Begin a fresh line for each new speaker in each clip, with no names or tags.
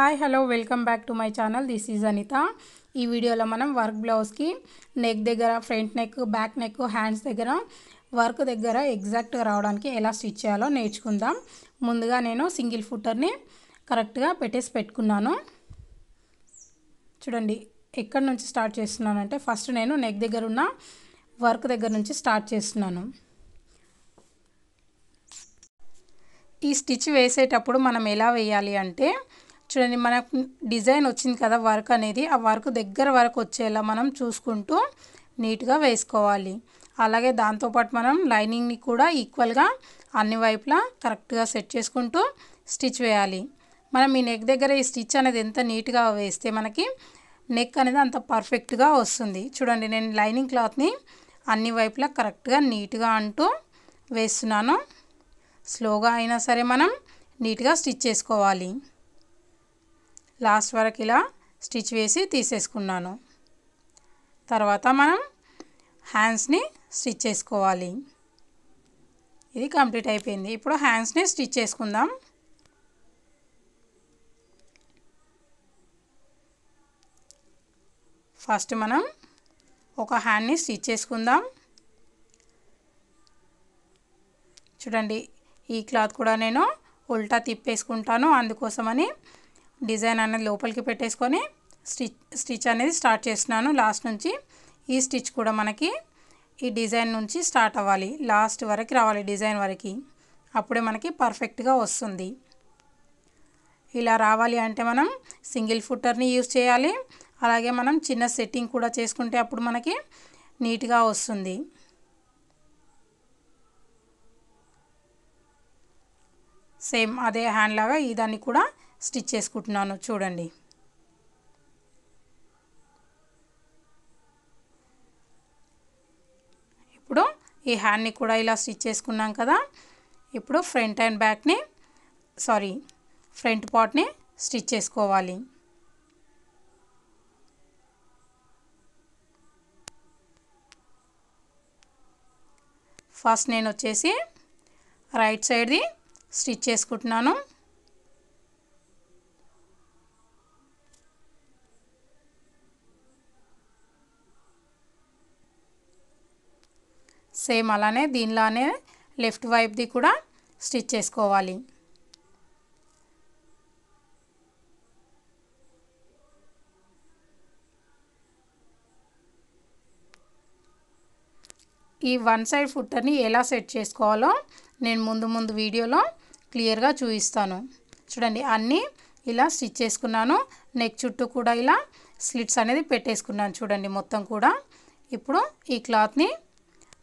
hi hello welcome back to my channel this is Anitha ఈ వీడియోలో మనం వర్క్ బ్లౌజ్కి నెక్ దగ్గర front neck back neck hands దగ్గర వర్క్ దగ్గర ఎగ్జాక్ట్గా రావడానికి ఎలా స్టిచ్ చేయాలో నేర్చుకుందాం ముందుగా నేను సింగిల్ ఫుటర్ని కరెక్ట్గా పెట్టేసి పెట్టుకున్నాను చూడండి ఎక్కడి నుంచి స్టార్ట్ చేస్తున్నానంటే ఫస్ట్ నేను నెక్ దగ్గర ఉన్న వర్క్ దగ్గర నుంచి స్టార్ట్ చేస్తున్నాను ఈ స్టిచ్ వేసేటప్పుడు మనం ఎలా వేయాలి అంటే చూడండి మనకు డిజైన్ వచ్చింది కదా వర్క్ అనేది ఆ వర్క్ దగ్గర వరకు వచ్చేలా మనం చూసుకుంటూ నీట్గా వేసుకోవాలి అలాగే దాంతోపాటు మనం లైనింగ్ని కూడా ఈక్వల్గా అన్ని వైపులా కరెక్ట్గా సెట్ చేసుకుంటూ స్టిచ్ వేయాలి మనం ఈ నెక్ దగ్గర ఈ స్టిచ్ అనేది ఎంత నీట్గా వేస్తే మనకి నెక్ అనేది అంత పర్ఫెక్ట్గా వస్తుంది చూడండి నేను లైనింగ్ క్లాత్ని అన్ని వైపులా కరెక్ట్గా నీట్గా అంటూ వేస్తున్నాను స్లోగా అయినా సరే మనం నీట్గా స్టిచ్ చేసుకోవాలి లాస్ట్ వరకు ఇలా స్టిచ్ వేసి తీసేసుకున్నాను తర్వాత మనం హ్యాండ్స్ని స్టిచ్ చేసుకోవాలి ఇది కంప్లీట్ అయిపోయింది ఇప్పుడు హ్యాండ్స్ని స్టిచ్ చేసుకుందాం ఫస్ట్ మనం ఒక హ్యాండ్ని స్టిచ్ చేసుకుందాం చూడండి ఈ క్లాత్ కూడా నేను ఉల్టా తిప్పేసుకుంటాను అందుకోసమని డిజైన్ అనేది లోపలికి పెట్టేసుకొని స్టిచ్ స్టిచ్ అనేది స్టార్ట్ చేస్తున్నాను లాస్ట్ నుంచి ఈ స్టిచ్ కూడా మనకి ఈ డిజైన్ నుంచి స్టార్ట్ అవ్వాలి లాస్ట్ వరకు రావాలి డిజైన్ వరకు అప్పుడే మనకి పర్ఫెక్ట్గా వస్తుంది ఇలా రావాలి అంటే మనం సింగిల్ ఫుట్టర్ని యూజ్ చేయాలి అలాగే మనం చిన్న సెట్టింగ్ కూడా చేసుకుంటే అప్పుడు మనకి నీట్గా వస్తుంది సేమ్ అదే హ్యాండ్ లాగా ఈ దాన్ని కూడా స్టిచ్ చేసుకుంటున్నాను చూడండి ఇప్పుడు ఈ హ్యాండ్ని కూడా ఇలా స్టిచ్ చేసుకున్నాం కదా ఇప్పుడు ఫ్రంట్ అండ్ బ్యాక్ని సారీ ఫ్రంట్ పార్ట్ని స్టిచ్ చేసుకోవాలి ఫస్ట్ నేను వచ్చేసి రైట్ సైడ్ది స్టిచ్ చేసుకుంటున్నాను సేమ్ అలానే దీనిలానే లెఫ్ట్ వైపుది కూడా స్టిచ్ చేసుకోవాలి ఈ వన్ సైడ్ ఫుట్టర్ని ఎలా సెట్ చేసుకోవాలో నేను ముందు ముందు వీడియోలో క్లియర్గా చూపిస్తాను చూడండి అన్నీ ఇలా స్టిచ్ చేసుకున్నాను నెక్ చుట్టూ కూడా ఇలా స్లిట్స్ అనేది పెట్టేసుకున్నాను చూడండి మొత్తం కూడా ఇప్పుడు ఈ క్లాత్ని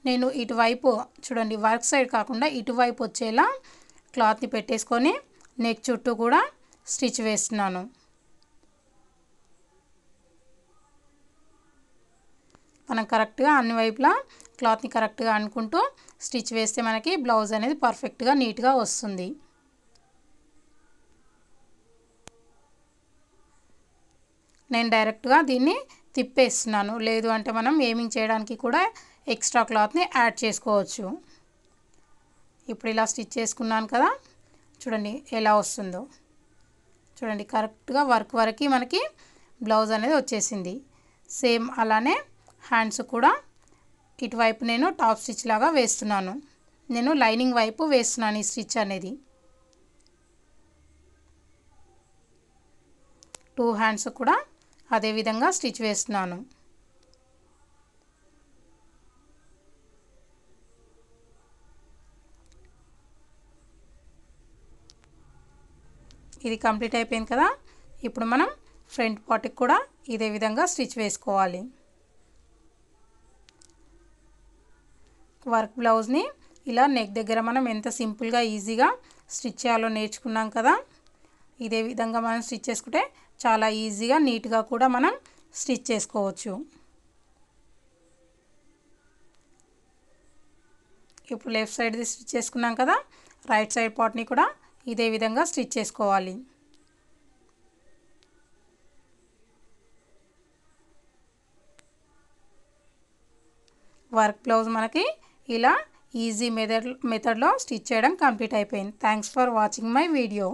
నేను ఇటువైపు చూడండి వర్క్ సైడ్ కాకుండా ఇటువైపు వచ్చేలా క్లాత్ని పెట్టేసుకొని నెక్ చుట్టూ కూడా స్టిచ్ వేస్తున్నాను మనం కరెక్ట్గా అన్ని వైపులా క్లాత్ని కరెక్ట్గా అనుకుంటూ స్టిచ్ వేస్తే మనకి బ్లౌజ్ అనేది పర్ఫెక్ట్గా నీట్గా వస్తుంది నేను డైరెక్ట్గా దీన్ని తిప్పేస్తున్నాను లేదు అంటే మనం ఏమింగ్ చేయడానికి కూడా ఎక్స్ట్రా క్లాత్ని యాడ్ చేసుకోవచ్చు ఇప్పుడు ఇలా స్టిచ్ చేసుకున్నాను కదా చూడండి ఎలా వస్తుందో చూడండి కరెక్ట్గా వర్క్ వరకు మనకి బ్లౌజ్ అనేది వచ్చేసింది సేమ్ అలానే హ్యాండ్స్ కూడా ఇటువైపు నేను టాప్ స్టిచ్ లాగా వేస్తున్నాను నేను లైనింగ్ వైపు వేస్తున్నాను ఈ స్టిచ్ అనేది టూ హ్యాండ్స్ కూడా అదేవిధంగా స్టిచ్ వేస్తున్నాను ఇది కంప్లీట్ అయిపోయింది కదా ఇప్పుడు మనం ఫ్రంట్ పార్ట్కి కూడా ఇదే విధంగా స్టిచ్ వేసుకోవాలి వర్క్ బ్లౌజ్ని ఇలా నెక్ దగ్గర మనం ఎంత సింపుల్గా ఈజీగా స్టిచ్ చేయాలో నేర్చుకున్నాం కదా ఇదే విధంగా మనం స్టిచ్ చేసుకుంటే చాలా ఈజీగా నీట్గా కూడా మనం స్టిచ్ చేసుకోవచ్చు ఇప్పుడు లెఫ్ట్ సైడ్ది స్టిచ్ చేసుకున్నాం కదా రైట్ సైడ్ పార్ట్ని కూడా ఇదే విధంగా స్టిచ్ చేసుకోవాలి వర్క్ బ్లౌజ్ మనకి ఇలా ఈజీ మెథడ్ మెథడ్లో స్టిచ్ చేయడం కంప్లీట్ అయిపోయింది thanks for watching my video